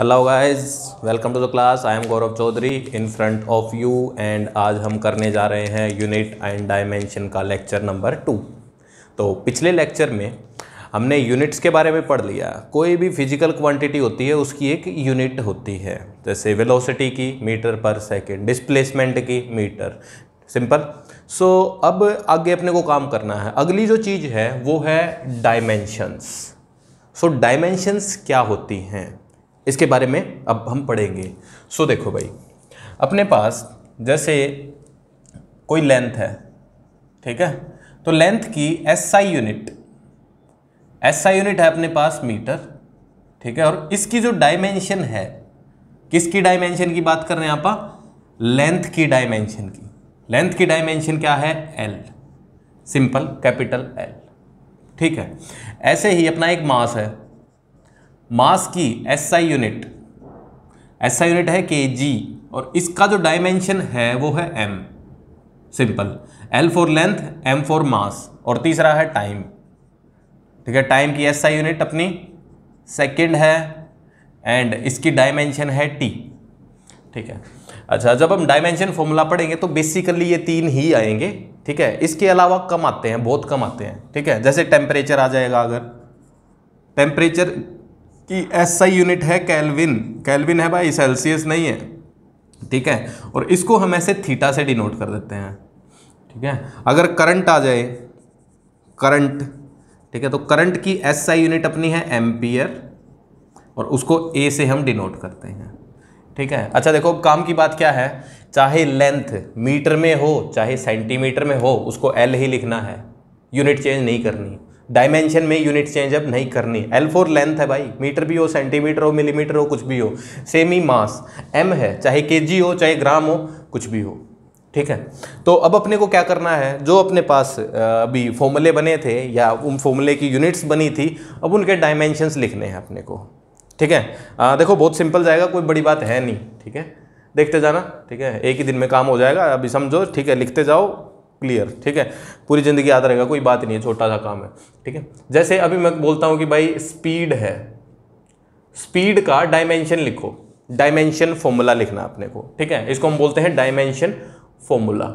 Hello guys welcome to the class I am Gaurav Chaudhary in front of you and आज हम करने जा रहे हैं यूनिट एंड डायमेंशन का लेक्चर नंबर टू तो पिछले लेक्चर में हमने यूनिट्स के बारे में पढ़ लिया कोई भी फिजिकल क्वांटिटी होती है उसकी एक यूनिट होती है जैसे वेलोसिटी की मीटर पर सेकेंड डिस्प्लेसमेंट की मीटर सिंपल सो so, अब आगे अपने को काम करना है अगली जो चीज़ है वो है डायमेंशंस सो डायमेंशंस क्या होती हैं इसके बारे में अब हम पढ़ेंगे सो देखो भाई अपने पास जैसे कोई लेंथ है ठीक है तो लेंथ की S I unit S I unit है अपने पास मीटर ठीक है और इसकी जो डायमेंशन है किसकी डायमेंशन की बात कर रहे हैं आप लेंथ की डायमेंशन की लेंथ की डायमेंशन क्या है एल सिंपल कैपिटल एल ठीक है ऐसे ही अपना एक मास है मास की एसआई यूनिट एसआई यूनिट है के जी और इसका जो डायमेंशन है वो है M simple L for length M for mass और तीसरा है टाइम ठीक है टाइम की एसआई यूनिट अपनी सेकंड है एंड इसकी डायमेंशन है टी ठीक है अच्छा जब हम डायमेंशन फॉर्मूला पढ़ेंगे तो बेसिकली ये तीन ही आएंगे ठीक है इसके अलावा कम आते हैं बहुत कम आते हैं ठीक है जैसे टेम्परेचर आ जाएगा अगर टेम्परेचर कि एस आई यूनिट है कैलविन कैलविन है भाई सेल्सियस नहीं है ठीक है और इसको हम ऐसे थीटा से डिनोट कर देते हैं ठीक है अगर करंट आ जाए करंट ठीक है तो करंट की एस आई यूनिट अपनी है एम्पियर और उसको ए से हम डिनोट करते हैं ठीक है अच्छा देखो अब काम की बात क्या है चाहे लेंथ मीटर में हो चाहे सेंटीमीटर में हो उसको एल ही लिखना है यूनिट चेंज नहीं करनी डायमेंशन में यूनिट चेंज अब नहीं करनी एल फोर लेंथ है भाई मीटर भी हो सेंटीमीटर हो मिलीमीटर हो कुछ भी हो सेमी मास एम है चाहे के हो चाहे ग्राम हो कुछ भी हो ठीक है तो अब अपने को क्या करना है जो अपने पास अभी फॉर्मूले बने थे या उन फॉर्मूले की यूनिट्स बनी थी अब उनके डायमेंशंस लिखने हैं अपने को ठीक है आ, देखो बहुत सिंपल जाएगा कोई बड़ी बात है नहीं ठीक है देखते जाना ठीक है एक ही दिन में काम हो जाएगा अभी समझो ठीक है लिखते जाओ क्लियर ठीक है पूरी ज़िंदगी याद रहेगा कोई बात नहीं है छोटा सा काम है ठीक है जैसे अभी मैं बोलता हूँ कि भाई स्पीड है स्पीड का डायमेंशन लिखो डायमेंशन फॉर्मूला लिखना अपने को ठीक है इसको हम बोलते हैं डायमेंशन फॉर्मूला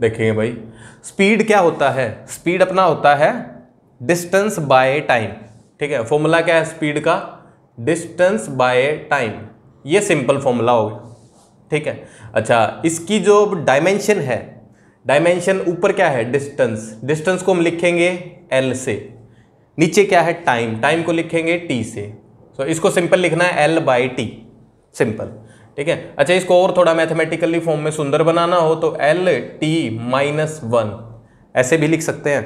देखेंगे भाई स्पीड क्या होता है स्पीड अपना होता है डिस्टेंस बाय टाइम ठीक है फॉर्मूला क्या है स्पीड का डिस्टेंस बाय टाइम ये सिंपल फॉर्मूला हो गया ठीक है अच्छा इसकी जो डायमेंशन है डायमेंशन ऊपर क्या है डिस्टेंस डिस्टेंस को हम लिखेंगे एल से नीचे क्या है टाइम टाइम को लिखेंगे टी से सो so, इसको सिंपल लिखना है एल बाई टी सिंपल ठीक है अच्छा इसको और थोड़ा मैथमेटिकली फॉर्म में सुंदर बनाना हो तो एल टी माइनस वन ऐसे भी लिख सकते हैं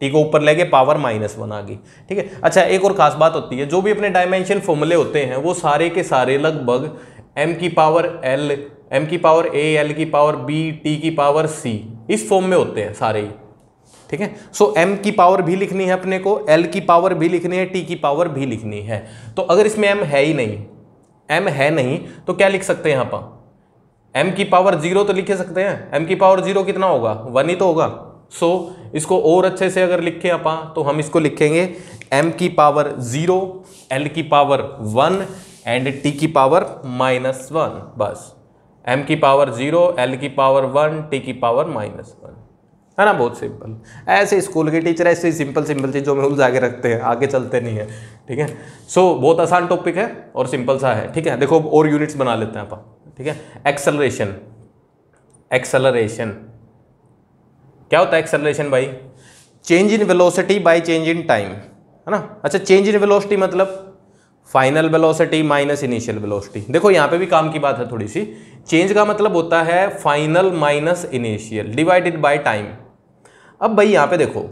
टी को ऊपर लेके पावर माइनस वन आ गई ठीक है अच्छा एक और खास बात होती है जो भी अपने डायमेंशन फॉर्मूले होते हैं वो सारे के सारे लगभग एम की पावर एल एम की पावर ए एल की पावर बी टी की पावर सी इस फॉर्म में होते हैं सारे ही ठीक है सो एम की पावर भी लिखनी है अपने को एल की पावर भी लिखनी है टी की पावर भी लिखनी है तो अगर इसमें एम है ही नहीं एम है नहीं तो क्या लिख सकते हैं यहाँ पर एम की पावर जीरो तो लिख सकते हैं एम की पावर जीरो कितना होगा वन ही तो होगा सो so, इसको और अच्छे से अगर लिखें आप तो हम इसको लिखेंगे एम की पावर जीरो एल की पावर वन एंड टी की पावर माइनस वन बस एम की पावर जीरो एल की पावर वन टी की पावर माइनस वन है ना बहुत सिंपल ऐसे स्कूल के टीचर ऐसे सिंपल सिंपल चीज़ों में उलझा के रखते हैं आगे चलते नहीं है ठीक है सो so, बहुत आसान टॉपिक है और सिंपल सा है ठीक है देखो और यूनिट्स बना लेते हैं आप ठीक है एक्सेलरेशन एक्सेलरेशन क्या होता है एक्सेलरेशन भाई change in velocity by change in time है ना अच्छा चेंज इन वेलोसिटी मतलब final velocity minus initial velocity देखो यहाँ पे भी काम की बात है थोड़ी सी चेंज का मतलब होता है final minus initial divided by time अब भाई यहाँ पे देखो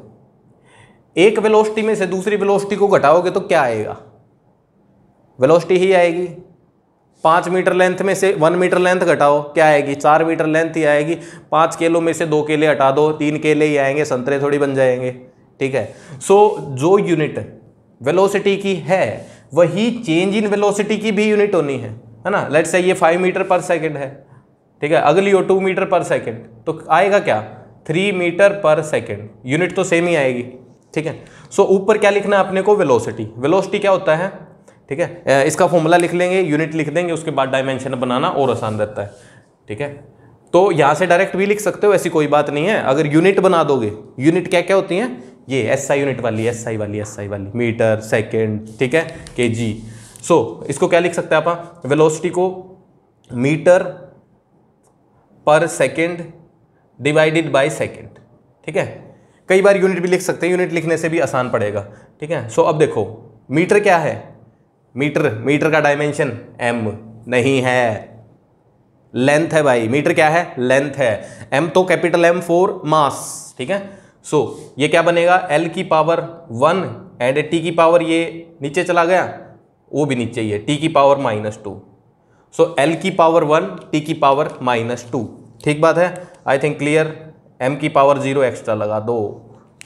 एक वेलोसिटी में से दूसरी वेलोसिटी को घटाओगे तो क्या आएगा वेलोसिटी ही आएगी पाँच मीटर लेंथ में से वन मीटर लेंथ घटाओ क्या आएगी चार मीटर लेंथ ही आएगी पाँच केलों में से दो केले हटा दो तीन केले ही आएंगे संतरे थोड़ी बन जाएंगे ठीक है सो so, जो यूनिट वेलोसिटी की है वही चेंज इन वेलोसिटी की भी यूनिट होनी है है ना लेट्स से ये फाइव मीटर पर सेकेंड है ठीक है अगली हो टू मीटर पर सेकेंड तो आएगा क्या थ्री मीटर पर सेकेंड यूनिट तो सेम ही आएगी ठीक है सो so, ऊपर क्या लिखना है अपने को वेलोसिटी वेलोसिटी क्या होता है ठीक है इसका फॉर्मूला लिख लेंगे यूनिट लिख देंगे उसके बाद डायमेंशन बनाना और आसान रहता है ठीक है तो यहाँ से डायरेक्ट भी लिख सकते हो ऐसी कोई बात नहीं है अगर यूनिट बना दोगे यूनिट क्या क्या होती हैं ये एस आई यूनिट वाली एस आई वाली एस आई वाली मीटर सेकेंड ठीक है के जी सो इसको क्या लिख सकते हैं आप वेलोसिटी को मीटर पर सेकेंड डिवाइडेड बाई सेकेंड ठीक है कई बार यूनिट भी लिख सकते हैं यूनिट लिखने से भी आसान पड़ेगा ठीक है सो so, अब देखो मीटर क्या है मीटर मीटर का डायमेंशन एम नहीं है लेंथ है भाई मीटर क्या है लेंथ है एम तो कैपिटल एम फोर मास ठीक है सो ये क्या बनेगा एल की पावर वन एंड टी की पावर ये नीचे चला गया वो भी नीचे ही है टी की power minus two so L की पावर वन टी की पावर माइनस टू ठीक बात है आई थिंक क्लियर एम की पावर जीरो एक्स्ट्रा लगा दो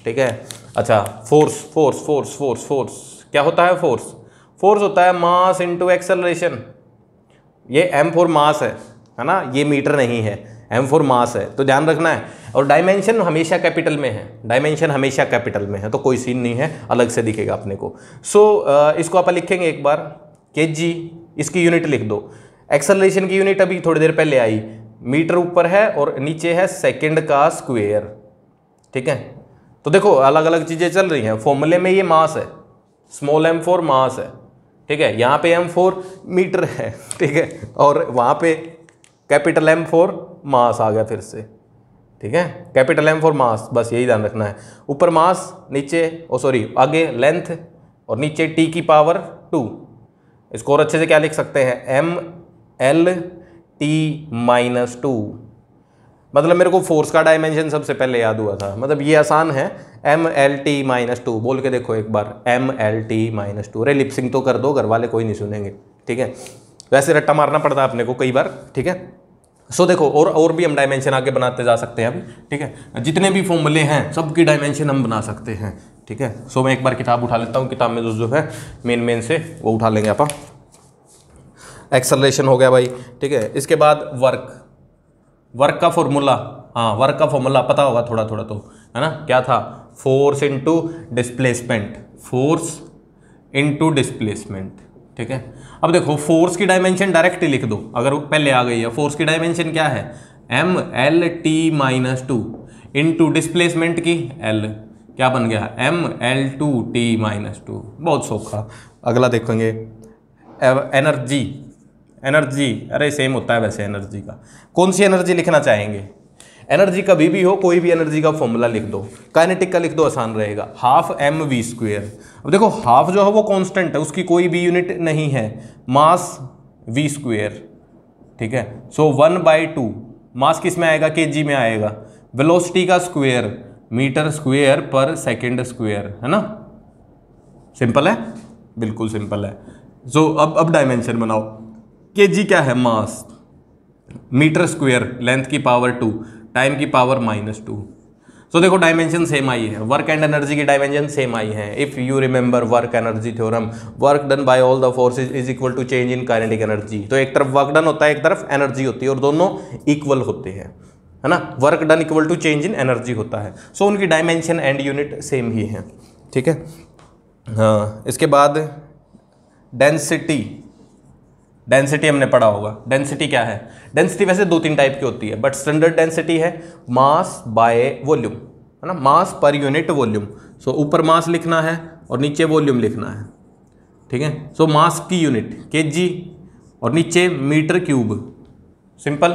ठीक है अच्छा force force force force force क्या होता है फोर्स फोर्स होता है मास इंटू एक्सेलरेशन ये एम फोर मास है है ना ये मीटर नहीं है एम फोर मास है तो ध्यान रखना है और डायमेंशन हमेशा कैपिटल में है डायमेंशन हमेशा कैपिटल में है तो कोई सीन नहीं है अलग से दिखेगा अपने को सो so, इसको आप लिखेंगे एक बार के जी इसकी यूनिट लिख दो एक्सलेशन की यूनिट अभी थोड़ी देर पहले आई मीटर ऊपर है और नीचे है सेकेंड का स्क्वेयर ठीक है तो देखो अलग अलग चीज़ें चल रही हैं फॉर्मूले में ये मास है स्मॉल एम फोर मास है ठीक है यहाँ पे एम फोर मीटर है ठीक है और वहाँ पे कैपिटल एम फॉर मास आ गया फिर से ठीक है कैपिटल एम फॉर मास बस यही ध्यान रखना है ऊपर मास नीचे ओ सॉरी आगे लेंथ और नीचे टी की पावर टू इसको और अच्छे से क्या लिख सकते हैं M L T minus two मतलब मेरे को फोर्स का डायमेंशन सबसे पहले याद हुआ था मतलब ये आसान है M L T minus two बोल के देखो एक बार M L T minus two अरे लिपसिंग तो कर दो घर वाले कोई नहीं सुनेंगे ठीक है वैसे रट्टा मारना पड़ता है अपने को कई बार ठीक है सो देखो और और भी हम डायमेंशन आगे बनाते जा सकते हैं अभी ठीक है जितने भी फॉर्मूले हैं सबकी डायमेंशन हम बना सकते हैं ठीक है सो मैं एक बार किताब उठा लेता हूँ किताब में जो जो है मेन मेन से वो उठा लेंगे आप एक्सलेशन हो गया भाई ठीक है इसके बाद वर्क वर्क का फॉर्मूला हाँ वर्क का फॉर्मूला पता होगा थोड़ा थोड़ा तो है ना क्या था force into displacement force into displacement ठीक है अब देखो फोर्स की डायमेंशन डायरेक्ट लिख दो अगर पहले आ गई है फोर्स की डायमेंशन क्या है M L T minus two two displacement की एल क्या बन गया M L two T minus two बहुत सौखा अगला देखेंगे एनर्जी एनर्जी अरे सेम होता है वैसे एनर्जी का कौन सी एनर्जी लिखना चाहेंगे एनर्जी कभी भी हो कोई भी एनर्जी का फॉर्मूला लिख दो काइनेटिक का लिख दो आसान रहेगा हाफ एम वी स्क्वेयर अब देखो हाफ जो है वो कांस्टेंट है उसकी कोई भी यूनिट नहीं है मास वी स्क्वेयर ठीक है so one by two mass किस में आएगा के जी में आएगा वेलोसिटी का स्क्वेयर मीटर स्क्वेयर पर सेकेंड स्क्वेयर है ना सिंपल है बिल्कुल सिंपल है सो so, अब अब डायमेंशन बनाओ के जी क्या है मास मीटर स्क्वेयर लेंथ की पावर टू टाइम की पावर माइनस टू सो देखो डायमेंशन सेम आई है वर्क एंड एनर्जी की डायमेंशन सेम आई है if you remember work energy theorem work done by all the forces is equal to change in kinetic energy तो एक तरफ वर्क डन होता है एक तरफ एनर्जी होती है और दोनों इक्वल होते हैं है ना work done equal to change in energy होता है सो so, उनकी डायमेंशन एंड यूनिट सेम ही है ठीक है हाँ इसके बाद डेंसिटी डेंसिटी हमने पढ़ा होगा डेंसिटी क्या है डेंसिटी वैसे दो तीन टाइप की होती है बट स्टैंडर्ड डेंसिटी है मास बाय वॉल्यूम है ना मास पर यूनिट वॉल्यूम सो ऊपर मास लिखना है और नीचे वॉल्यूम लिखना है ठीक है सो मास की यूनिट के और नीचे मीटर क्यूब सिंपल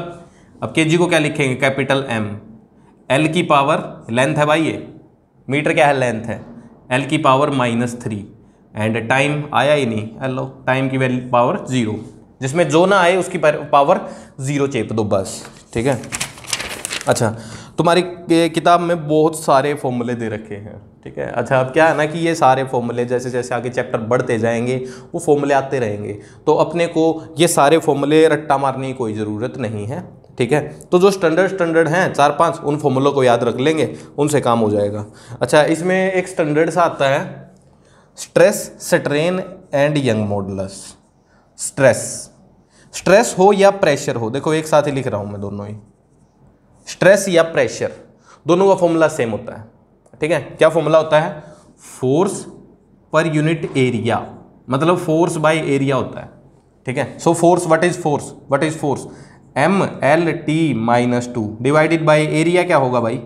अब के को क्या लिखेंगे कैपिटल एम एल की पावर लेंथ है भाई ये मीटर क्या है लेंथ है एल की power minus three and time आया ही नहीं एलो टाइम की वैल्यू पावर जीरो जिसमें जो ना आए उसकी पावर ज़ीरो चेप दो बस ठीक है अच्छा तुम्हारी किताब में बहुत सारे फॉर्मूले दे रखे हैं ठीक है अच्छा अब क्या है ना कि ये सारे फॉर्मूले जैसे जैसे आगे चैप्टर बढ़ते जाएंगे वो फॉर्मूले आते रहेंगे तो अपने को ये सारे फॉर्मूले रट्टा मारने की कोई ज़रूरत नहीं है ठीक है तो जो स्टैंडर्ड स्टैंडर्ड हैं चार पांच उन फॉर्मूलों को याद रख लेंगे उनसे काम हो जाएगा अच्छा इसमें एक स्टैंडर्ड सा आता है stress strain and Young modulus stress stress हो या प्रेशर हो देखो एक साथ ही लिख रहा हूं मैं दोनों ही स्ट्रेस या प्रेशर दोनों का फॉर्मूला सेम होता है ठीक है क्या फॉर्मूला होता है फोर्स पर यूनिट एरिया मतलब फोर्स बाय एरिया होता है ठीक है so force what is force what is force M L T minus two divided by area क्या होगा भाई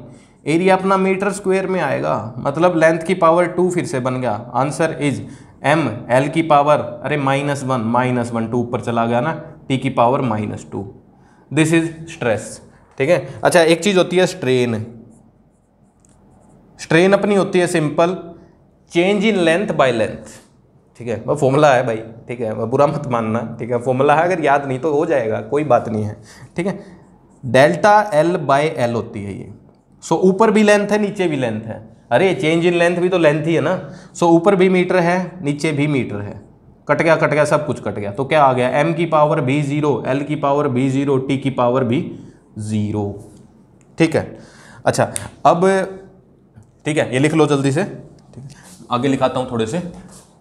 एरिया अपना मीटर स्क्वेयर में आएगा मतलब लेंथ की पावर टू फिर से बन गया आंसर इज एम एल की पावर अरे minus one minus one two ऊपर चला गया ना टी की power minus two this is stress ठीक है अच्छा एक चीज़ होती है स्ट्रेन स्ट्रेन अपनी होती है simple change in length by length ठीक है वह फॉर्मूला है भाई ठीक है वह बुरा मत मानना ठीक है फॉर्मूला है अगर याद नहीं तो हो जाएगा कोई बात नहीं है ठीक है डेल्टा एल बाय एल होती है ये सो so, ऊपर भी लेंथ है नीचे भी लेंथ है अरे चेंज इन लेंथ भी तो लेंथ ही है ना सो so, ऊपर भी मीटर है नीचे भी मीटर है कट गया कट गया सब कुछ कट गया तो क्या आ गया एम की पावर भी ज़ीरो एल की पावर भी ज़ीरो टी की पावर भी ज़ीरो ठीक है अच्छा अब ठीक है ये लिख लो जल्दी से ठीक है आगे लिखाता हूँ थोड़े से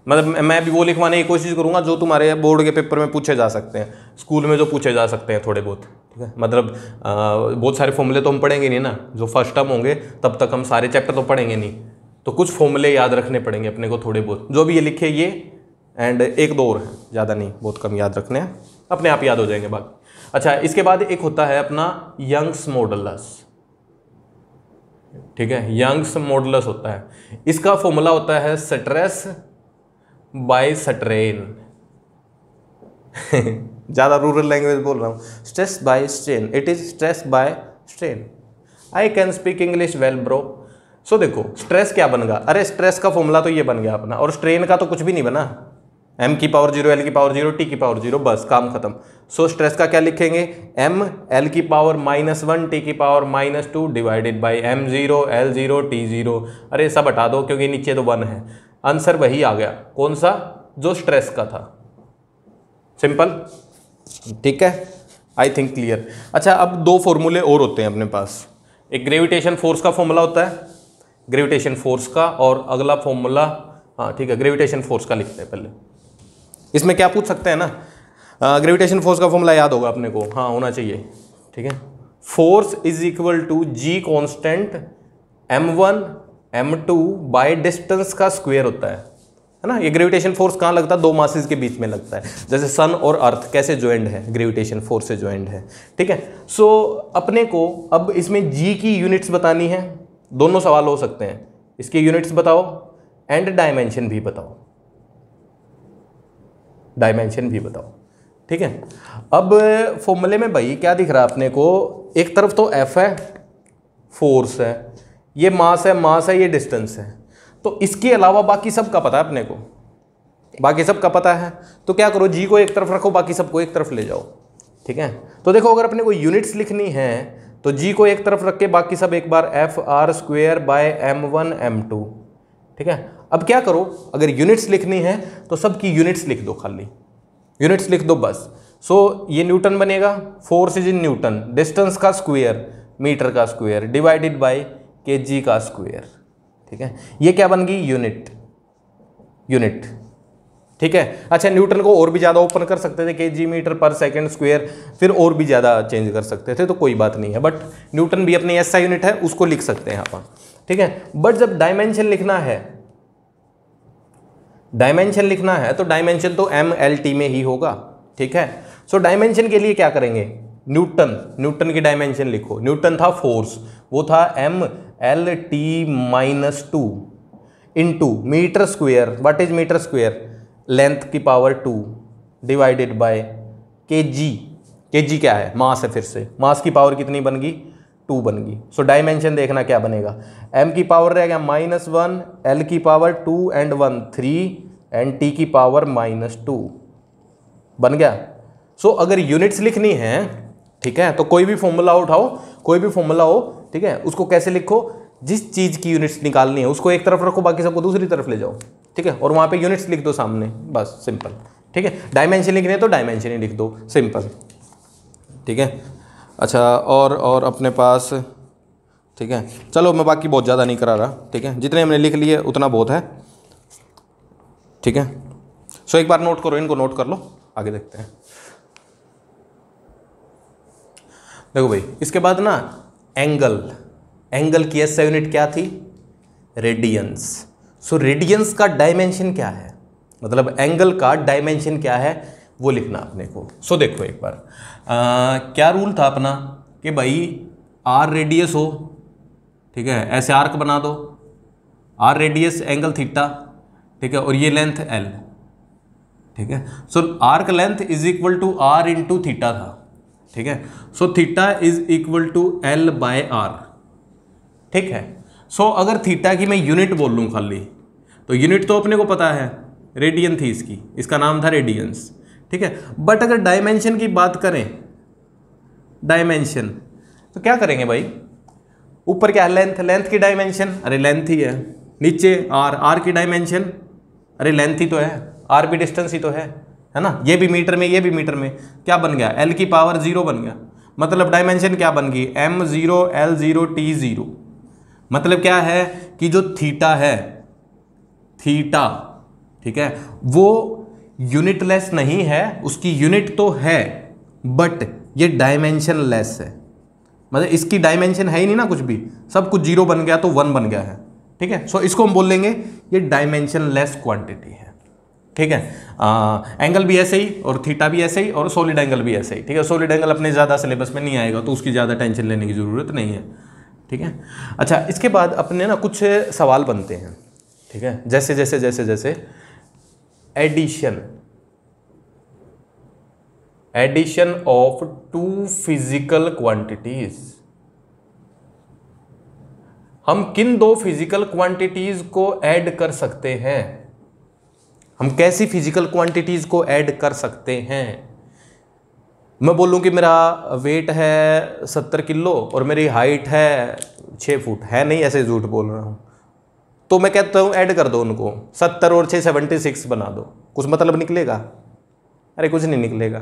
मतलब मैं भी वो लिखवाने की कोशिश करूँगा जो तुम्हारे बोर्ड के पेपर में पूछे जा सकते हैं स्कूल में जो पूछे जा सकते हैं थोड़े बहुत ठीक है मतलब बहुत सारे फॉर्मूले तो हम पढ़ेंगे नहीं ना जो फर्स्ट टर्म होंगे तब तक हम सारे चैप्टर तो पढ़ेंगे नहीं तो कुछ फॉर्मूले याद रखने पड़ेंगे अपने को थोड़े बहुत जो भी ये लिखे ये एंड एक दो और हैं ज़्यादा नहीं बहुत कम याद रखने हैं अपने आप याद हो जाएंगे बाकी अच्छा इसके बाद एक होता है अपना यंग्स मॉडलस ठीक है यंग्स मॉडलस होता है इसका फॉर्मूला होता है स्ट्रेस बाइस ट्रेन ज़्यादा रूरल लैंग्वेज बोल रहा हूँ stress by strain it is stress by strain I can speak English well bro so देखो स्ट्रेस क्या बन गया अरे स्ट्रेस का फॉर्मूला तो ये बन गया अपना और स्ट्रेन का तो कुछ भी नहीं बना एम की पावर जीरो एल की पावर जीरो टी की पावर जीरो बस काम खत्म सो so, स्ट्रेस का क्या लिखेंगे एम एल की पावर माइनस वन टी की power minus two divided by M zero L zero T zero अरे सब हटा दो क्योंकि नीचे तो वन है आंसर वही आ गया कौन सा जो स्ट्रेस का था सिंपल ठीक है आई थिंक क्लियर अच्छा अब दो फॉर्मूले और होते हैं अपने पास एक ग्रेविटेशन फोर्स का फॉर्मूला होता है ग्रेविटेशन फोर्स का और अगला फॉर्मूला हाँ ठीक है ग्रेविटेशन फोर्स का लिखते हैं पहले इसमें क्या पूछ सकते हैं ना ग्रेविटेशन फोर्स का फॉर्मूला याद होगा अपने को हाँ होना चाहिए ठीक है force is equal to G constant M one M two by distance का स्क्वेयर होता है है ना ये ग्रेविटेशन फोर्स कहाँ लगता है दो मासिस के बीच में लगता है जैसे सन और अर्थ कैसे ज्वाइंट है ग्रेविटेशन फोर्स से ज्वाइंट है ठीक है सो so, अपने को अब इसमें जी की यूनिट्स बतानी है दोनों सवाल हो सकते हैं इसके यूनिट्स बताओ एंड डायमेंशन भी बताओ डायमेंशन भी बताओ ठीक है अब फॉर्मूले में भाई क्या दिख रहा है अपने को एक तरफ तो एफ है फोर्स है ये मास है मास है ये डिस्टेंस है तो इसके अलावा बाकी सब का पता है अपने को बाकी सब का पता है तो क्या करो जी को एक तरफ रखो बाकी सबको एक तरफ ले जाओ ठीक है तो देखो अगर अपने को यूनिट्स लिखनी है तो जी को एक तरफ रख के बाकी सब एक बार F R square by M one M two ठीक है अब क्या करो अगर यूनिट्स लिखनी है तो सबकी यूनिट्स लिख दो खाली यूनिट्स लिख दो बस सो so, ये न्यूटन बनेगा force is in newton distance का स्क्वेयर मीटर का square divided by K G का स्क्वेयर ठीक है ये क्या बन गई यूनिट यूनिट ठीक है अच्छा न्यूटन को और भी ज़्यादा ओपन कर सकते थे के जी मीटर पर सेकेंड स्क्वायर फिर और भी ज़्यादा चेंज कर सकते थे तो कोई बात नहीं है बट न्यूटन भी अपनी ऐसा यूनिट है उसको लिख सकते हैं आप ठीक है बट जब डायमेंशन लिखना है डायमेंशन लिखना है तो डायमेंशन तो एम एल टी में ही होगा ठीक है सो so, डायमेंशन के लिए क्या करेंगे न्यूटन न्यूटन की डायमेंशन लिखो न्यूटन था फोर्स वो था M L T minus two into two metre square what is metre square length की power two divided by K G के जी क्या है मास है फिर से मास की पावर कितनी बन गई टू बन गई सो डायमेंशन देखना क्या बनेगा एम की पावर रह गया माइनस वन एल की power two and one three and T की पावर माइनस टू बन गया सो so, अगर यूनिट्स लिखनी है ठीक है तो कोई भी फॉर्मूला उठाओ कोई भी फॉर्मूला हो ठीक है उसको कैसे लिखो जिस चीज़ की यूनिट्स निकालनी है उसको एक तरफ रखो बाकी सबको दूसरी तरफ ले जाओ ठीक है और वहाँ पे यूनिट्स लिख दो सामने बस सिंपल ठीक है डायमेंशन लिखने तो डायमेंशन ही लिख दो सिंपल ठीक है अच्छा और और अपने पास ठीक है चलो मैं बाकी बहुत ज़्यादा नहीं करा रहा ठीक है जितने हमने लिख लिए उतना बहुत है ठीक है सो एक बार नोट करो इनको नोट कर लो आगे देखते हैं देखो भाई इसके बाद ना एंगल एंगल की एस यूनिट क्या थी रेडियंस सो रेडियंस का डायमेंशन क्या है मतलब एंगल का डायमेंशन क्या है वो लिखना अपने को सो so, देखो एक बार आ, क्या रूल था अपना कि भाई आर रेडियस हो ठीक है ऐसे आर्क बना दो आर रेडियस एंगल थीटा ठीक है और ये लेंथ एल ठीक है so arc length is equal to R into theta था ठीक है so theta is equal to L by R ठीक है सो so, अगर थीटा की मैं यूनिट बोल लूँ खाली तो यूनिट तो अपने को पता है रेडियन थी इसकी इसका नाम था रेडियंस ठीक है बट अगर डायमेंशन की बात करें डायमेंशन तो क्या करेंगे भाई ऊपर क्या है लेंथ लेंथ की डायमेंशन अरे लेंथ ही है नीचे आर आर की डायमेंशन अरे लेंथ ही तो है आर भी डिस्टेंस ही तो है है ना ये भी मीटर में ये भी मीटर में क्या बन गया एल की पावर जीरो बन गया मतलब डायमेंशन क्या बन गई M zero L zero T zero मतलब क्या है कि जो थीटा है थीटा ठीक है वो यूनिटलेस नहीं है उसकी यूनिट तो है बट ये डायमेंशन लेस है मतलब इसकी डायमेंशन है ही नहीं ना कुछ भी सब कुछ जीरो बन गया तो वन बन गया है ठीक है सो so, इसको हम बोल लेंगे ये डायमेंशन लेस क्वांटिटी है ठीक है आ, एंगल भी ऐसे ही और थीटा भी ऐसे ही और सॉलिड एंगल भी ऐसे ही ठीक है सॉलिड एंगल अपने ज़्यादा सिलेबस में नहीं आएगा तो उसकी ज़्यादा टेंशन लेने की ज़रूरत नहीं है ठीक है अच्छा इसके बाद अपने ना कुछ सवाल बनते हैं ठीक है जैसे जैसे जैसे जैसे addition addition of two physical quantities हम किन दो फिजिकल क्वांटिटीज को ऐड कर सकते हैं हम कैसी फिजिकल क्वांटिटीज़ को ऐड कर सकते हैं मैं बोलूँ कि मेरा वेट है सत्तर किलो और मेरी हाइट है छः फुट है नहीं ऐसे झूठ बोल रहा हूँ तो मैं कहता हूँ ऐड कर दो उनको सत्तर और छः सेवेंटी सिक्स बना दो कुछ मतलब निकलेगा अरे कुछ नहीं निकलेगा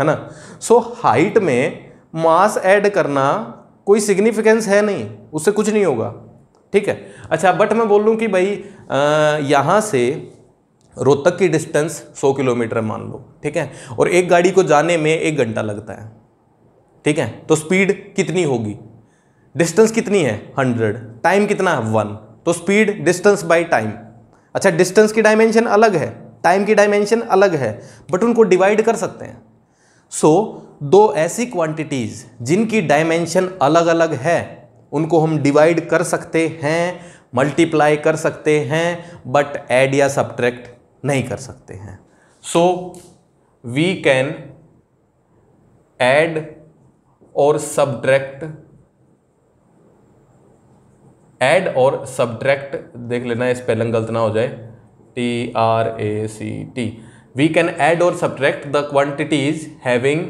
है ना सो so, हाइट में मास ऐड करना कोई सिग्निफिकेंस है नहीं उससे कुछ नहीं होगा ठीक है अच्छा बट मैं बोल लूँ कि भाई यहाँ से रोहतक की डिस्टेंस 100 किलोमीटर मान लो ठीक है और एक गाड़ी को जाने में एक घंटा लगता है ठीक है तो स्पीड कितनी होगी डिस्टेंस कितनी है हंड्रेड टाइम कितना है वन तो स्पीड डिस्टेंस बाई टाइम अच्छा डिस्टेंस की डायमेंशन अलग है टाइम की डायमेंशन अलग है बट उनको डिवाइड कर सकते हैं सो so, दो ऐसी क्वांटिटीज़ जिनकी डायमेंशन अलग अलग है उनको हम डिवाइड कर सकते हैं मल्टीप्लाई कर सकते हैं बट एड या सब्ट्रैक्ट नहीं कर सकते हैं सो वी कैन एड और सब्ट्रैक्ट एड और सब्ट्रैक्ट देख लेना स्पेलिंग गलत ना हो जाए T R A C T we can add और subtract the quantities having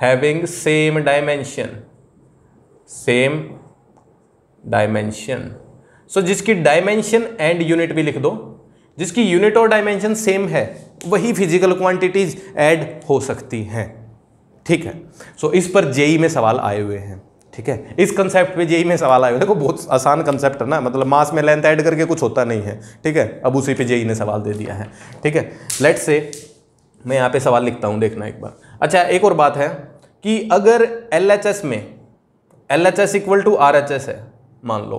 having same dimension same dimension so so, जिसकी डायमेंशन एंड यूनिट भी लिख दो जिसकी यूनिट और डायमेंशन सेम है वही फिजिकल क्वांटिटीज ऐड हो सकती हैं ठीक है सो so, इस पर जेई में सवाल आए हुए हैं ठीक है इस कंसेप्ट पे जेई में सवाल आए हुए देखो बहुत आसान कंसेप्ट है ना मतलब मास में लेंथ ऐड करके कुछ होता नहीं है ठीक है अब उसी पे जेई ने सवाल दे दिया है ठीक है लेट से मैं यहाँ पे सवाल लिखता हूँ देखना एक बार अच्छा एक और बात है कि अगर एल में L H S equal to R H S है मान लो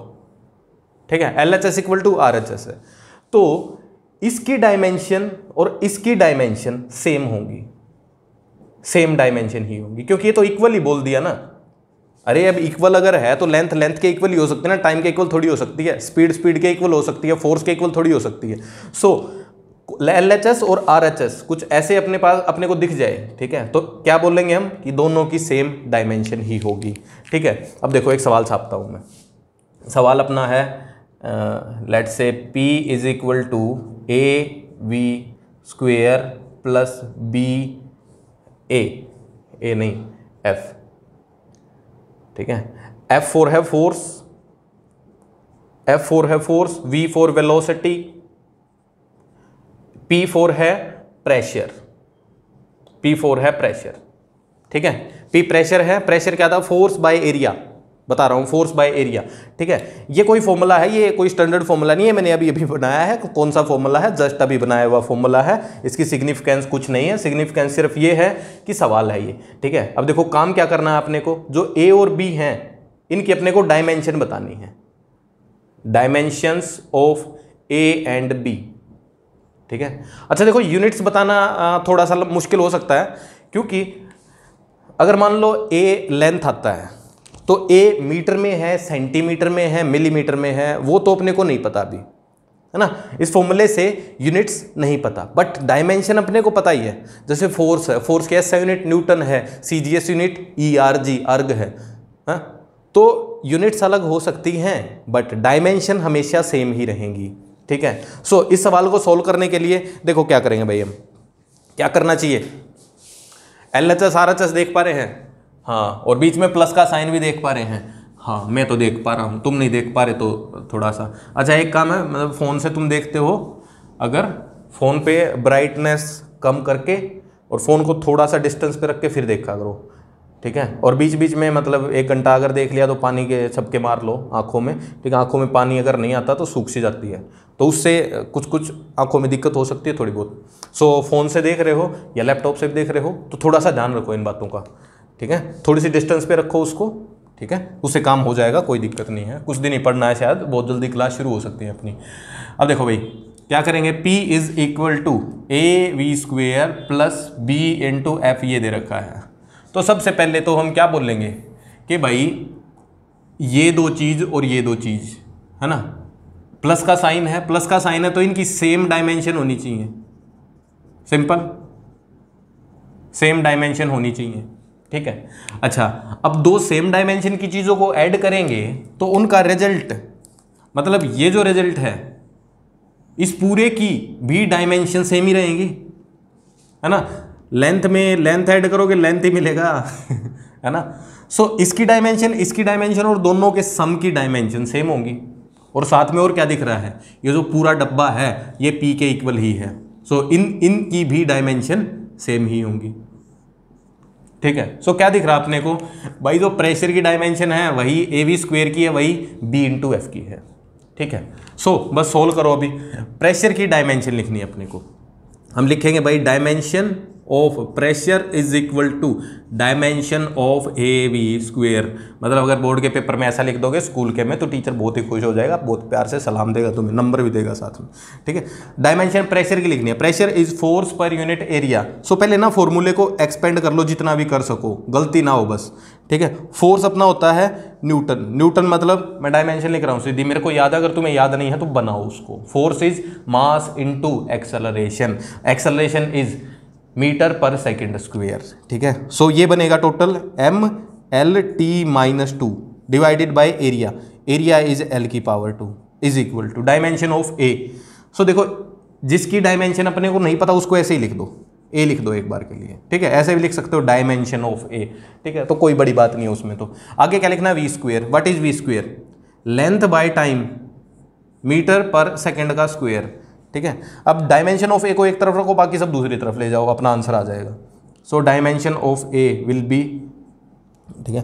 ठीक है L H S equal to R H S है तो इसकी डायमेंशन और इसकी डायमेंशन सेम होंगी सेम डायमेंशन ही होंगी क्योंकि ये तो इक्वल ही बोल दिया ना अरे अब इक्वल अगर है तो लेंथ लेंथ के इक्वल ही हो सकते हैं ना टाइम के इक्वल थोड़ी हो सकती है स्पीड स्पीड के इक्वल हो सकती है फोर्स के इक्वल थोड़ी हो सकती है सो एल एच एस और आर एच एस कुछ ऐसे अपने पास अपने को दिख जाए ठीक है तो क्या बोलेंगे हम कि दोनों की सेम डायमेंशन ही होगी ठीक है अब देखो एक सवाल छापता हूँ मैं सवाल अपना है let say P is equal to A V square plus B A A नहीं एफ ठीक है एफ फोर है फोर्स एफ फोर है force V for velocity P for है प्रेशर पी फोर है प्रेशर ठीक है पी प्रेशर है प्रेशर क्या था फोर्स बाय एरिया बता रहा हूँ फोर्स बाय एरिया ठीक है ये कोई फॉर्मूला है ये कोई स्टैंडर्ड फॉर्मूला नहीं है मैंने अभी अभी बनाया है कौन सा फॉर्मूला है जस्ट अभी बनाया हुआ फॉर्मूला है इसकी सिग्निफिकेंस कुछ नहीं है सिग्निफिकेंस सिर्फ ये है कि सवाल है ये ठीक है अब देखो काम क्या करना है अपने को जो ए और बी हैं इनकी अपने को डायमेंशन बतानी है dimensions of A and B ठीक है अच्छा देखो यूनिट्स बताना थोड़ा सा मुश्किल हो सकता है क्योंकि अगर मान लो ए लेंथ आता है तो ए मीटर में है सेंटीमीटर में है मिलीमीटर में है वो तो अपने को नहीं पता अभी है ना इस फॉर्मूले से यूनिट्स नहीं पता बट डायमेंशन अपने को पता ही है जैसे फोर्स है फोर्स के एस यूनिट न्यूटन है C G S unit E R G erg है हा? तो यूनिट्स अलग हो सकती हैं बट डायमेंशन हमेशा सेम ही रहेंगी ठीक है सो so, इस सवाल को सोल्व करने के लिए देखो क्या करेंगे भाई हम क्या करना चाहिए L H S R H S देख पा रहे हैं हाँ और बीच में प्लस का साइन भी देख पा रहे हैं हाँ मैं तो देख पा रहा हूँ तुम नहीं देख पा रहे तो थोड़ा सा अच्छा एक काम है मतलब फ़ोन से तुम देखते हो अगर फ़ोन पे ब्राइटनेस कम करके और फ़ोन को थोड़ा सा डिस्टेंस पे रख के फिर देखा करो ठीक है और बीच बीच में मतलब एक घंटा अगर देख लिया तो पानी के छपके मार लो आँखों में ठीक है आँखों में पानी अगर नहीं आता तो सूख सी जाती है तो उससे कुछ कुछ आँखों में दिक्कत हो सकती है थोड़ी बहुत सो फ़ोन से देख रहे हो या लैपटॉप से भी देख रहे हो तो थोड़ा सा ध्यान रखो इन बातों का ठीक है थोड़ी सी डिस्टेंस पे रखो उसको ठीक है उससे काम हो जाएगा कोई दिक्कत नहीं है कुछ दिन ही पढ़ना है शायद बहुत जल्दी क्लास शुरू हो सकती है अपनी अब देखो भाई क्या करेंगे P is equal to A V square plus B in F ये दे रखा है तो सबसे पहले तो हम क्या बोलेंगे कि भाई ये दो चीज़ और ये दो चीज़ है ना प्लस का साइन है प्लस का साइन है तो इनकी सेम डायमेंशन होनी चाहिए सिंपल सेम डायमेंशन होनी चाहिए ठीक है अच्छा अब दो सेम डायमेंशन की चीज़ों को ऐड करेंगे तो उनका रिजल्ट मतलब ये जो रिजल्ट है इस पूरे की भी डायमेंशन सेम ही रहेंगी है ना लेंथ में लेंथ ऐड करोगे लेंथ ही मिलेगा है ना सो so, इसकी डायमेंशन इसकी डायमेंशन और दोनों के सम की डायमेंशन सेम होंगी और साथ में और क्या दिख रहा है ये जो पूरा डब्बा है ये पी के इक्वल ही है सो so, इन इन की भी डायमेंशन सेम ही होंगी ठीक है सो so, क्या दिख रहा है अपने को भाई जो प्रेशर की डायमेंशन है वही ए वी स्क्वेयर की है वही बी इंटू एफ की है ठीक है सो so, बस सोल्व करो अभी प्रेशर की डायमेंशन लिखनी है अपने को हम लिखेंगे भाई dimension of pressure is equal to dimension of A V square मतलब अगर बोर्ड के पेपर में ऐसा लिख दोगे स्कूल के में तो टीचर बहुत ही खुश हो जाएगा बहुत प्यार से सलाम देगा तुम्हें नंबर भी देगा साथ में ठीक है डायमेंशन प्रेशर की लिखनी है प्रेशर इज फोर्स पर यूनिट एरिया सो पहले ना फॉर्मूले को एक्सपेंड कर लो जितना भी कर सको गलती ना हो बस ठीक है फोर्स अपना होता है न्यूटन न्यूटन मतलब मैं डायमेंशन लिख रहा हूँ सीधी मेरे को याद है अगर तुम्हें याद नहीं है तो बनाओ उसको force is mass to acceleration acceleration is metre पर सेकेंड स्क्वेयर ठीक है सो so, ये बनेगा total M L T minus two divided by area area is L की power two is equal to dimension of A so देखो जिसकी dimension अपने को नहीं पता उसको ऐसे ही लिख दो ए लिख दो एक बार के लिए ठीक है ऐसे भी लिख सकते हो डायमेंशन ऑफ ए ठीक है तो कोई बड़ी बात नहीं है उसमें तो आगे क्या लिखना है V square what is V square length by time metre पर सेकेंड का स्क्वेयर ठीक है अब डायमेंशन ऑफ ए को एक तरफ रखो बाकी सब दूसरी तरफ ले जाओ अपना आंसर आ जाएगा so dimension of A will be ठीक है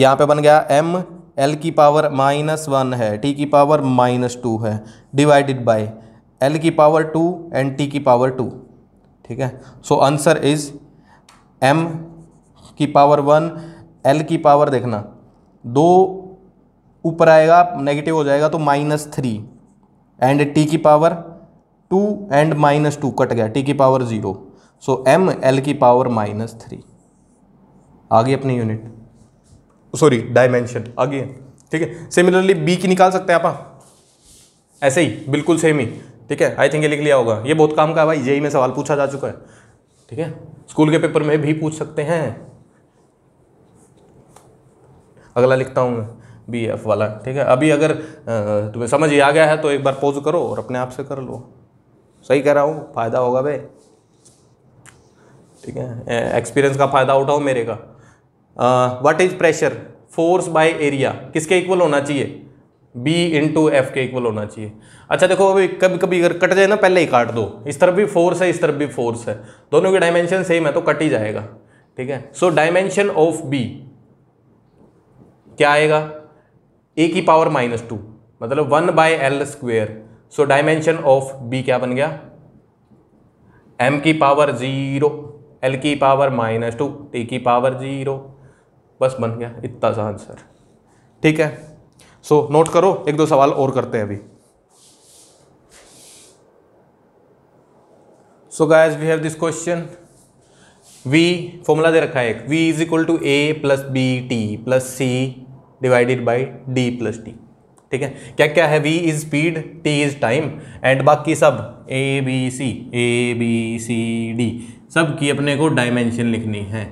यहाँ पे बन गया एम एल की पावर माइनस वन है टी की पावर माइनस टू है डिवाइडेड बाय एल की पावर टू एंड टी की पावर टू ठीक है सो आंसर इज एम की पावर वन एल की पावर देखना दो ऊपर आएगा नेगेटिव हो जाएगा तो माइनस थ्री एंड टी की power two and minus to cut गया टी की power zero so M L की पावर माइनस थ्री आ गई अपनी यूनिट सॉरी डायमेंशन आ गई ठीक है सिमिलरली बी की निकाल सकते हैं आप हाँ। ऐसे ही बिल्कुल सेम ही ठीक है आई थिंक ये लिख लिया होगा ये बहुत काम का है भाई यही में सवाल पूछा जा चुका है ठीक है स्कूल के पेपर में भी पूछ सकते हैं अगला लिखता हूँ मैं बी एफ वाला ठीक है अभी अगर तुम्हें समझ ही आ गया है तो एक बार पोज करो और अपने आप से कर लो सही कह रहा हूँ फ़ायदा होगा भाई ठीक है एक्सपीरियंस का फ़ायदा उठाओ मेरे का what is pressure force by area किसके इक्वल होना चाहिए बी इंटू एफ के इक्वल होना चाहिए अच्छा देखो अभी कभी कभी अगर कट जाए ना पहले ही काट दो इस तरफ भी फोर्स है इस तरफ भी फोर्स है दोनों की डायमेंशन सेम है तो कट ही जाएगा ठीक है सो डायमेंशन ऑफ बी क्या आएगा ए की पावर माइनस टू मतलब one by L square so dimension of B क्या बन गया एम की पावर जीरो एल की पावर माइनस टू टी की पावर जीरो बस बन गया इतना सा आंसर ठीक है सो so, नोट करो एक दो सवाल और करते हैं अभी so guys we have this question V formula दे रखा है एक V is equal to A plus B T plus C divided by D plus T ठीक है क्या क्या है V is speed T is time and बाकी सब A B C A B C D सब की अपने को डायमेंशन लिखनी है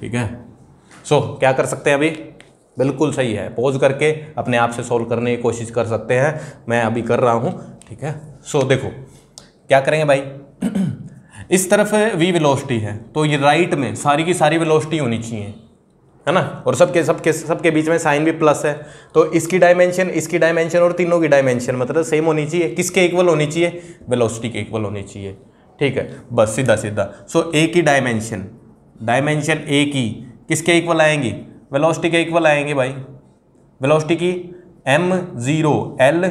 ठीक है सो so, क्या कर सकते हैं अभी बिल्कुल सही है पोज करके अपने आप से सोल्व करने की कोशिश कर सकते हैं मैं अभी कर रहा हूँ ठीक है सो so, देखो क्या करेंगे भाई इस तरफ वी वेलोसिटी है तो ये राइट में सारी की सारी वेलोसिटी होनी चाहिए है ना और सबके सबके सबके बीच में साइन भी प्लस है तो इसकी डायमेंशन इसकी डायमेंशन और तीनों की डायमेंशन मतलब सेम होनी चाहिए किसके इक्वल होनी चाहिए वेलोसिटी के इक्वल होनी चाहिए ठीक है बस सीधा सीधा सो ए की डायमेंशन डायमेंशन ए की किसके इक्वल आएंगी वेलोसिटी के इक्वल आएंगे भाई वेलोसिटी की M zero L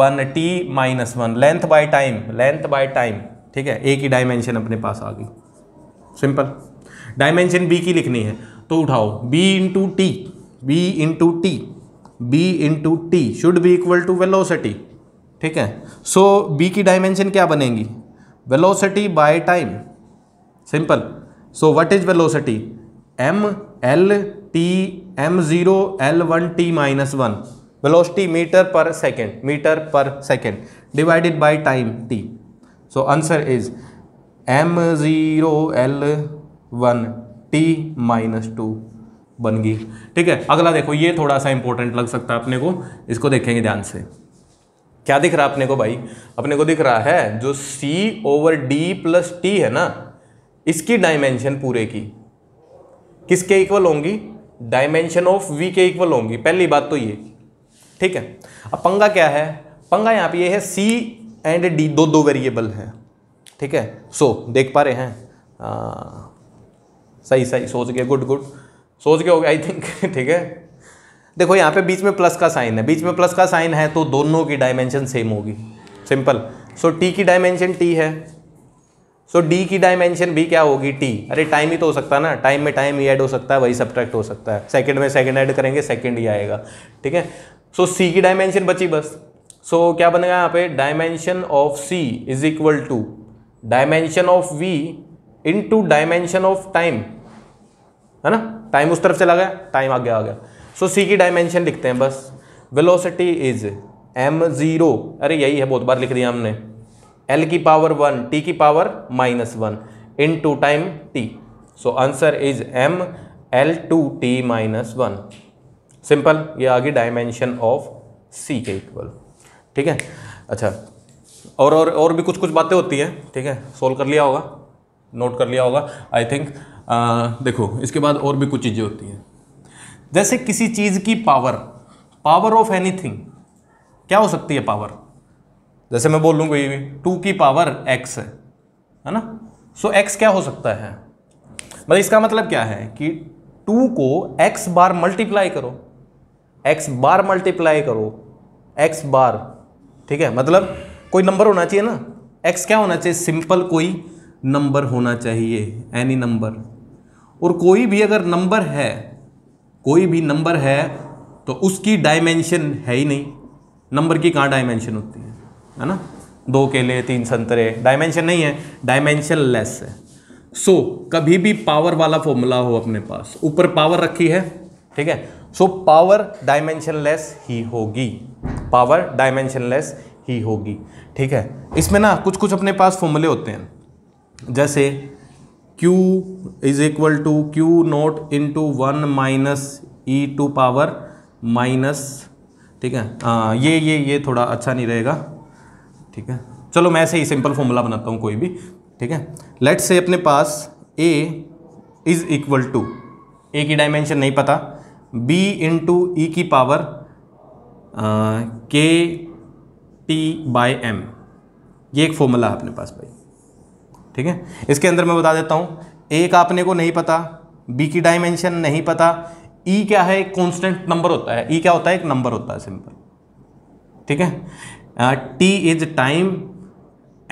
one T minus one length by time length by time ठीक है ए की डायमेंशन अपने पास आ गई सिंपल डायमेंशन बी की लिखनी है तो उठाओ b into T B into T B into T should be equal to velocity ठीक है सो so, b की डायमेंशन क्या बनेगी velocity by time simple so what is velocity M L T M zero L one T minus one velocity metre पर second metre पर second divided by time T so answer is M zero L one T minus two बन गई ठीक है अगला देखो ये थोड़ा सा इंपॉर्टेंट लग सकता है अपने को इसको देखेंगे ध्यान से क्या दिख रहा है अपने को भाई अपने को दिख रहा है जो c over d plus T है ना इसकी डायमेंशन पूरे की किसके इक्वल होंगी डायमेंशन ऑफ v के इक्वल होंगी पहली बात तो ये ठीक है अब पंगा क्या है पंगा यहाँ पे ये है c एंड d दो दो वेरिएबल है ठीक है सो so, देख पा रहे हैं आ, सही सही सोच गए गुड गुड सोच गए हो गया आई थिंक ठीक है देखो यहाँ पे बीच में प्लस का साइन है बीच में प्लस का साइन है तो दोनों की डायमेंशन सेम होगी सिंपल सो टी की डायमेंशन टी है सो डी की डायमेंशन भी क्या होगी टी अरे टाइम ही तो हो सकता है ना टाइम में टाइम ही ऐड हो सकता है वही सब्ट्रैक्ट हो सकता है सेकंड में सेकंड ऐड करेंगे सेकंड ही आएगा ठीक है सो सी की डायमेंशन बची बस सो so, क्या बनेगा यहाँ पे dimension of C is equal to dimension of V into dimension of time है ना टाइम उस तरफ चला गया टाइम आगे आ गया सो सी की डायमेंशन लिखते हैं बस वेलोसिटी इज एम जीरो अरे यही है बहुत बार लिख दिया हमने एल की पावर वन टी की power minus one into time T so answer is M L two T minus one simple ये आ गई डायमेंशन ऑफ सी के इक्वल ठीक है अच्छा और और और भी कुछ कुछ बातें होती हैं ठीक है सोल्व कर लिया होगा नोट कर लिया होगा आई थिंक देखो इसके बाद और भी कुछ चीज़ें होती हैं जैसे किसी चीज़ की पावर पावर ऑफ एनीथिंग क्या हो सकती है पावर जैसे मैं बोल लूँगा ये टू की पावर एक्स है है ना सो so, एक्स क्या हो सकता है मतलब इसका मतलब क्या है कि टू को एक्स बार मल्टीप्लाई करो एक्स बार मल्टीप्लाई करो एक्स बार ठीक है मतलब कोई नंबर होना चाहिए ना एक्स क्या होना चाहिए सिंपल कोई नंबर होना चाहिए एनी नंबर और कोई भी अगर नंबर है कोई भी नंबर है तो उसकी डायमेंशन है ही नहीं नंबर की कहाँ डायमेंशन होती है है ना दो केले तीन संतरे डायमेंशन नहीं है डायमेंशन लेस है सो so, कभी भी पावर वाला फॉर्मूला हो अपने पास ऊपर पावर रखी है ठीक है सो पावर डायमेंशन लेस ही होगी पावर डायमेंशन लेस ही होगी ठीक है इसमें ना कुछ कुछ अपने पास फॉर्मूले होते हैं जैसे Q is equal to Q naught into one minus E to power minus ठीक है आ, हाँ, ये ये ये थोड़ा अच्छा नहीं रहेगा ठीक है चलो मैं ऐसे ही सिंपल फॉर्मूला बनाता हूँ कोई भी ठीक है लेट्स से अपने पास A is equal to A की डायमेंशन नहीं पता बी इंटू ई की power K T by M ये एक फॉर्मूला है अपने पास भाई ठीक है इसके अंदर मैं बता देता हूँ ए का अपने को नहीं पता बी की डायमेंशन नहीं पता ई e क्या है एक कॉन्स्टेंट नंबर होता है ई e क्या होता है एक नंबर होता है सिंपल ठीक है T is time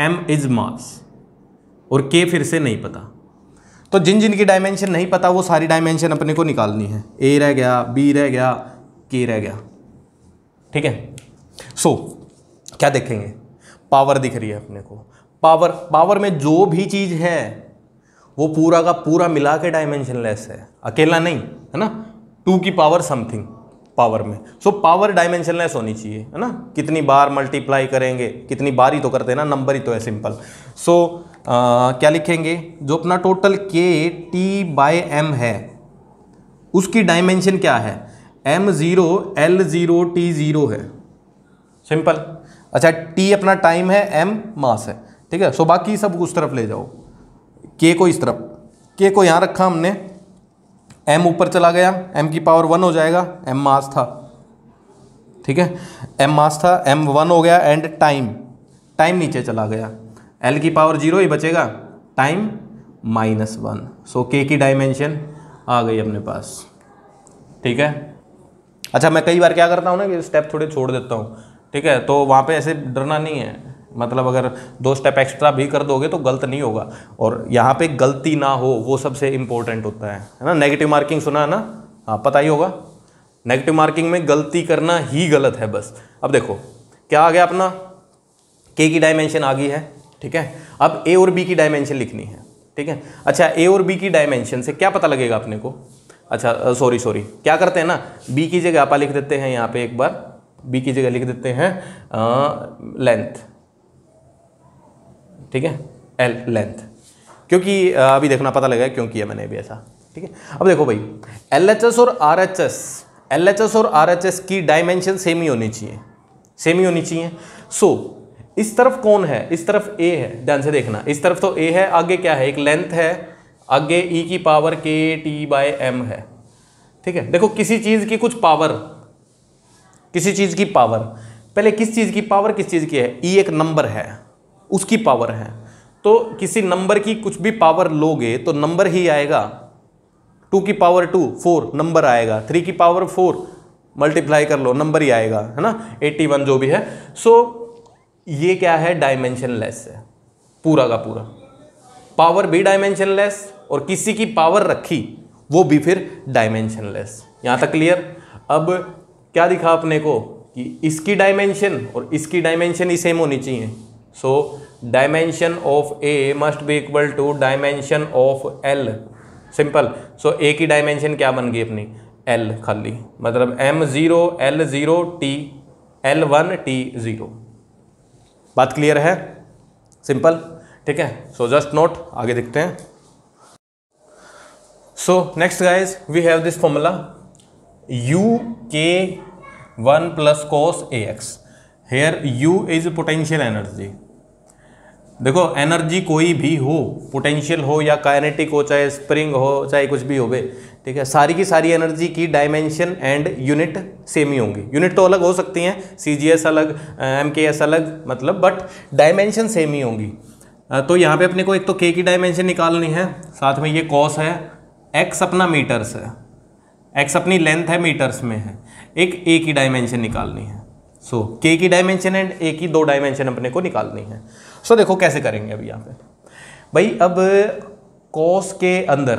M is mass और के फिर से नहीं पता तो जिन जिन की डायमेंशन नहीं पता वो सारी डायमेंशन अपने को निकालनी है ए रह गया बी रह गया के रह गया ठीक है सो so, क्या देखेंगे पावर दिख रही है अपने को पावर पावर में जो भी चीज़ है वो पूरा का पूरा मिला के डायमेंशन लेस है अकेला नहीं है ना टू की पावर समथिंग पावर में सो पावर डायमेंशनलेस होनी चाहिए है ना कितनी बार मल्टीप्लाई करेंगे कितनी बार ही तो करते हैं ना नंबर ही तो है सिंपल सो so, क्या लिखेंगे जो अपना टोटल के टी बाय एम है उसकी डायमेंशन क्या है M zero L zero T zero है सिंपल अच्छा टी अपना टाइम है एम मास है ठीक है सो बाकी सब उस तरफ ले जाओ के को इस तरफ के को यहाँ रखा हमने एम ऊपर चला गया एम की पावर वन हो जाएगा एम मास था ठीक है एम मास था एम वन हो गया एंड टाइम टाइम नीचे चला गया एल की पावर जीरो ही बचेगा टाइम माइनस वन सो के की डायमेंशन आ गई अपने पास ठीक है अच्छा मैं कई बार क्या करता हूँ ना कि स्टेप थोड़े छोड़ देता हूँ ठीक है तो वहाँ पे ऐसे डरना नहीं है मतलब अगर दो स्टेप एक्स्ट्रा भी कर दोगे तो गलत नहीं होगा और यहाँ पे गलती ना हो वो सबसे इम्पोर्टेंट होता है है ना नेगेटिव मार्किंग सुना है ना हाँ पता ही होगा नेगेटिव मार्किंग में गलती करना ही गलत है बस अब देखो क्या आ गया अपना के की डायमेंशन आ गई है ठीक है अब ए और बी की डायमेंशन लिखनी है ठीक है अच्छा ए और बी की डायमेंशन से क्या पता लगेगा अपने को अच्छा सॉरी सॉरी क्या करते हैं ना बी की जगह आपा लिख देते हैं यहाँ पे एक बार बी की जगह लिख देते हैं लेंथ ठीक है एल लेंथ क्योंकि अभी देखना पता लगा क्यों किया मैंने अभी ऐसा ठीक है अब देखो भाई एल और आर एच और आर की डायमेंशन सेम ही होनी चाहिए सेम ही होनी चाहिए सो so, इस तरफ कौन है इस तरफ ए है ध्यान से देखना इस तरफ तो ए है आगे क्या है एक लेंथ है आगे ई e की power K T by M है ठीक है देखो किसी चीज़ की कुछ पावर किसी चीज़ की पावर पहले किस चीज़ की पावर किस चीज़ की है ई e एक नंबर है उसकी पावर है तो किसी नंबर की कुछ भी पावर लोगे तो नंबर ही आएगा टू की पावर टू फोर नंबर आएगा थ्री की पावर फोर मल्टीप्लाई कर लो नंबर ही आएगा है ना एट्टी वन जो भी है सो so, ये क्या है डायमेंशन लेस है पूरा का पूरा पावर भी डायमेंशन लेस और किसी की पावर रखी वो भी फिर डायमेंशन लेस यहाँ तक क्लियर अब क्या दिखा अपने को कि इसकी डायमेंशन और इसकी डायमेंशन ही सेम होनी चाहिए so dimension of A must be equal to dimension of L simple so A की डायमेंशन क्या बन गई अपनी एल खाली मतलब M zero L zero T L one T zero बात क्लियर है सिंपल ठीक है सो जस्ट नोट आगे देखते हैं so next guys we have this formula U K one plus cos A X here U is potential energy देखो energy कोई भी हो पोटेंशियल हो या काइनेटिक हो चाहे स्प्रिंग हो चाहे कुछ भी गए ठीक है सारी की सारी एनर्जी की डायमेंशन एंड यूनिट सेम ही होंगी यूनिट तो अलग हो सकती हैं सी जी एस अलग एम के एस अलग मतलब बट डायमेंशन सेम ही होंगी तो यहाँ पे अपने को एक तो के की डायमेंशन निकालनी है साथ में ये कॉस है एक्स अपना मीटर्स है एक्स अपनी लेंथ है मीटर्स में है एक ए की डायमेंशन निकालनी है सो so, के की डायमेंशन एंड ए की दो डायमेंशन अपने को निकालनी है सो देखो कैसे करेंगे अभी यहाँ पे भाई अब कॉस के अंदर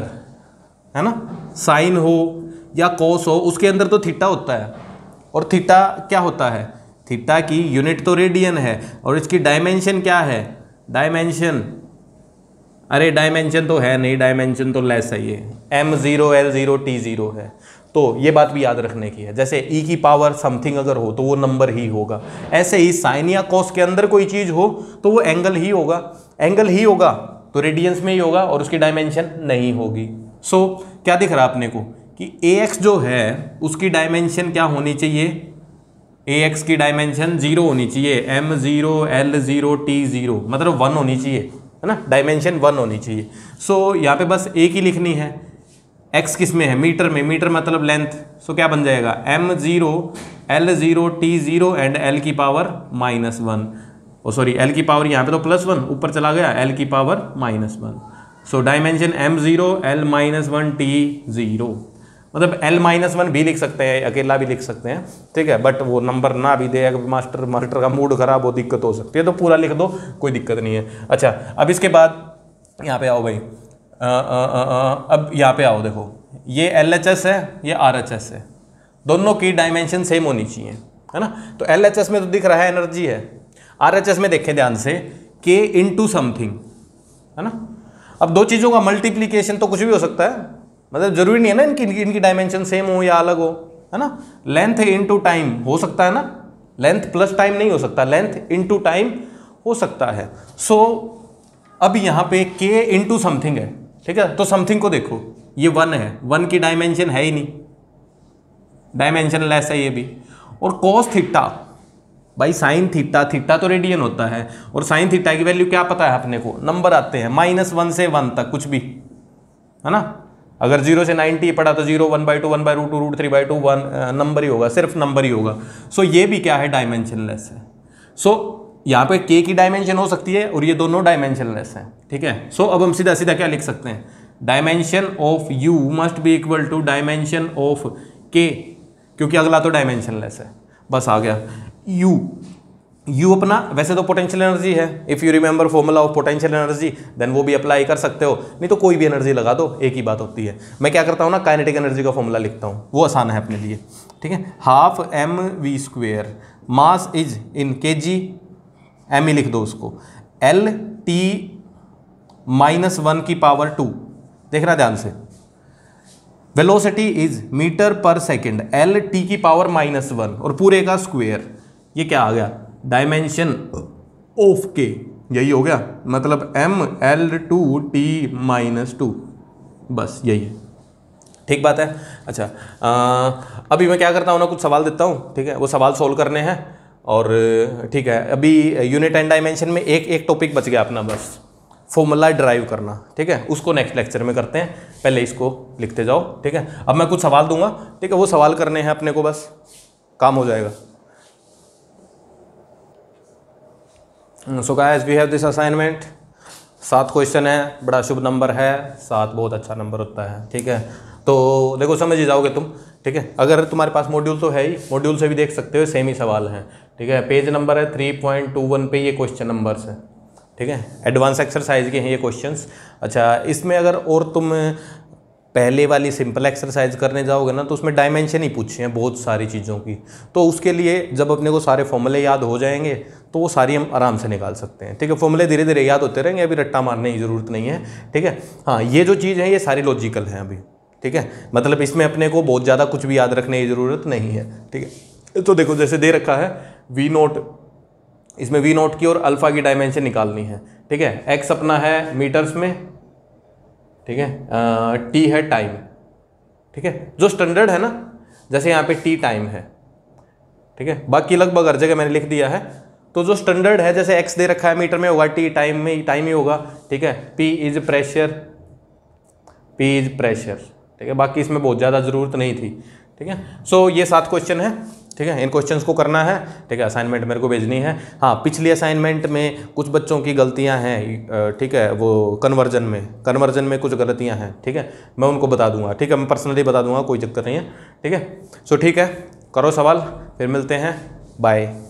है ना साइन हो या कॉस हो उसके अंदर तो थीटा होता है और थीटा क्या होता है थीटा की यूनिट तो रेडियन है और इसकी डायमेंशन क्या है डायमेंशन अरे डायमेंशन तो है नहीं डायमेंशन तो लेस है ये M zero L zero T zero है तो ये बात भी याद रखने की है जैसे e की पावर समथिंग अगर हो तो वो नंबर ही होगा ऐसे ही साइन या कॉस के अंदर कोई चीज़ हो तो वो एंगल ही होगा एंगल ही होगा तो रेडियंस में ही होगा और उसकी डायमेंशन नहीं होगी सो so, क्या दिख रहा आपने को कि ए एक्स जो है उसकी डायमेंशन क्या होनी चाहिए ए एक्स की डायमेंशन जीरो होनी चाहिए M zero L zero T zero मतलब वन होनी चाहिए है ना डायमेंशन वन होनी चाहिए सो so, यहाँ पे बस एक ही लिखनी है एक्स किस में है मीटर में मीटर मतलब लेंथ सो क्या बन जाएगा M zero L zero T zero and L की power minus one oh sorry L की पावर यहाँ पे तो प्लस वन ऊपर चला गया एल की power minus one so dimension M zero L minus one T zero मतलब एल माइनस वन भी लिख सकते हैं अकेला भी लिख सकते हैं ठीक है बट वो नंबर ना भी दे अगर मास्टर मास्टर का मूड खराब हो दिक्कत हो सकती है तो पूरा लिख दो कोई दिक्कत नहीं है अच्छा अब इसके बाद यहाँ पे आओ भाई अब यहाँ पे आओ देखो ये एल एच एस है ये आर एच एस है दोनों की डायमेंशन सेम होनी चाहिए है ना तो एल एच एस में तो दिख रहा है एनर्जी है आर एच एस में देखें ध्यान से के इन टू समथिंग है ना अब दो चीज़ों का मल्टीप्लीकेशन तो कुछ भी हो सकता है मतलब जरूरी नहीं है ना इनकी इनकी डायमेंशन सेम हो या अलग हो है ना लेंथ इन टू टाइम हो सकता है ना लेंथ प्लस टाइम नहीं हो सकता लेंथ इन टू टाइम हो सकता है सो so, अब यहाँ पे के इन टू समथिंग है ठीक है तो समथिंग को देखो ये वन है वन की डायमेंशन है ही नहीं डायमेंशन लेस है ये भी और कॉस थीटा भाई साइन थीटा थीटा तो रेडियन होता है और साइन थीटा की वैल्यू क्या पता है अपने को नंबर आते हैं माइनस वन से वन तक कुछ भी है ना अगर जीरो से नाइनटी पड़ा तो zero one by two one by root two root three by two one number ही होगा सिर्फ नंबर ही होगा सो so, ये भी क्या है डायमेंशन है सो so, यहाँ पे के की डायमेंशन हो सकती है और ये दोनों डायमेंशनलेस हैं ठीक है सो so, अब हम सीधा सीधा क्या लिख सकते हैं dimension of U must be equal to dimension of K क्योंकि अगला तो डायमेंशनलेस है बस आ गया यू यू अपना वैसे तो पोटेंशियल एनर्जी है if you remember formula of potential energy then वो भी अप्लाई कर सकते हो नहीं तो कोई भी एनर्जी लगा दो एक ही बात होती है मैं क्या करता हूँ ना काइनेटिक एनर्जी का फॉर्मूला लिखता हूँ वो आसान है अपने लिए ठीक है half M V square mass is in K G M ही लिख दो उसको एल टी माइनस वन की पावर टू देखना ध्यान से वेलोसिटी इज मीटर पर सेकेंड एल टी की पावर माइनस वन और पूरे का स्क्वेयर ये क्या आ गया डायमेंशन ऑफ के यही हो गया मतलब M L two T minus two बस यही है ठीक बात है अच्छा आ, अभी मैं क्या करता हूँ ना कुछ सवाल देता हूँ ठीक है वो सवाल सोल्व करने हैं और ठीक है अभी यूनिट एंड डायमेंशन में एक एक टॉपिक बच गया अपना बस फॉर्मूला ड्राइव करना ठीक है उसको नेक्स्ट लेक्चर में करते हैं पहले इसको लिखते जाओ ठीक है अब मैं कुछ सवाल दूंगा ठीक है वो सवाल करने हैं अपने को बस काम हो जाएगा so guys we have this assignment सात क्वेश्चन है बड़ा शुभ नंबर है सात बहुत अच्छा नंबर होता है ठीक है तो देखो समझ ही जाओगे तुम ठीक है अगर तुम्हारे पास मॉड्यूल तो है ही मॉड्यूल से भी देख सकते हो सेम ही सवाल हैं ठीक है पेज नंबर है थ्री पॉइंट टू वन पे ये क्वेश्चन नंबर्स है ठीक है एडवांस एक्सरसाइज के हैं ये क्वेश्चंस अच्छा इसमें अगर और तुम पहले वाली सिंपल एक्सरसाइज करने जाओगे ना तो उसमें डायमेंशन ही पूछे हैं बहुत सारी चीज़ों की तो उसके लिए जब अपने को सारे फॉर्मूले याद हो जाएंगे तो वो सारी हम आराम से निकाल सकते हैं ठीक है फॉर्मूले धीरे धीरे याद होते रहेंगे अभी रट्टा मारने की ज़रूरत नहीं है ठीक है हाँ ये जो चीज़ है ये सारी लॉजिकल हैं अभी ठीक है मतलब इसमें अपने को बहुत ज़्यादा कुछ भी याद रखने की ज़रूरत नहीं है ठीक है तो देखो जैसे दे रखा है वी नोट इसमें वी नोट की और अल्फ़ा की डायमेंशन निकालनी है ठीक है एक्स अपना है मीटर्स में ठीक है टी है टाइम ठीक है जो स्टैंडर्ड है ना जैसे यहाँ पे टी टाइम है ठीक है बाकी लगभग हर जगह मैंने लिख दिया है तो जो स्टैंडर्ड है जैसे एक्स दे रखा है मीटर में होगा टी टाइम में टाइम ही होगा ठीक है P is pressure P is pressure ठीक है बाकी इसमें बहुत ज़्यादा ज़रूरत नहीं थी ठीक है सो ये सात क्वेश्चन है ठीक है इन क्वेश्चंस को करना है ठीक है असाइनमेंट मेरे को भेजनी है हाँ पिछली असाइनमेंट में कुछ बच्चों की गलतियाँ हैं ठीक है वो कन्वर्जन में कन्वर्जन में कुछ गलतियाँ हैं ठीक है मैं उनको बता दूंगा ठीक है मैं पर्सनली बता दूंगा कोई चक्कर नहीं है ठीक है सो ठीक है करो सवाल फिर मिलते हैं बाय